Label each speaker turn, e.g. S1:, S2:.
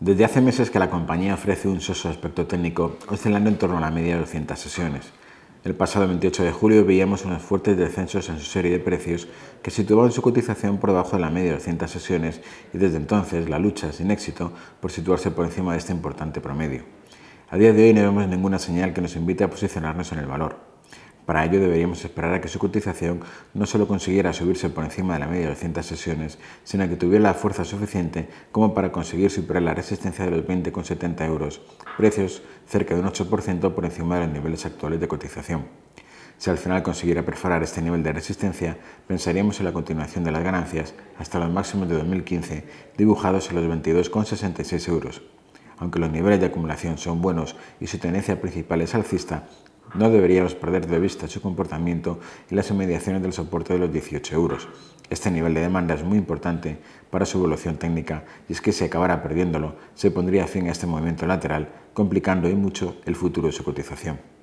S1: Desde hace meses que la compañía ofrece un soso aspecto técnico, oscilando en torno a la media de 200 sesiones. El pasado 28 de julio veíamos unos fuertes descensos en su serie de precios que situaban su cotización por debajo de la media de 200 sesiones y desde entonces la lucha, sin éxito, por situarse por encima de este importante promedio. A día de hoy no vemos ninguna señal que nos invite a posicionarnos en el valor. Para ello deberíamos esperar a que su cotización no solo consiguiera subirse por encima de la media de 200 sesiones, sino que tuviera la fuerza suficiente como para conseguir superar la resistencia de los 20,70 euros, precios cerca de un 8% por encima de los niveles actuales de cotización. Si al final consiguiera perforar este nivel de resistencia, pensaríamos en la continuación de las ganancias hasta los máximos de 2015, dibujados en los 22,66 euros. Aunque los niveles de acumulación son buenos y su tendencia principal es alcista, no deberíamos perder de vista su comportamiento y las inmediaciones del soporte de los 18 euros. Este nivel de demanda es muy importante para su evolución técnica y es que si acabara perdiéndolo se pondría fin a este movimiento lateral complicando y mucho el futuro de su cotización.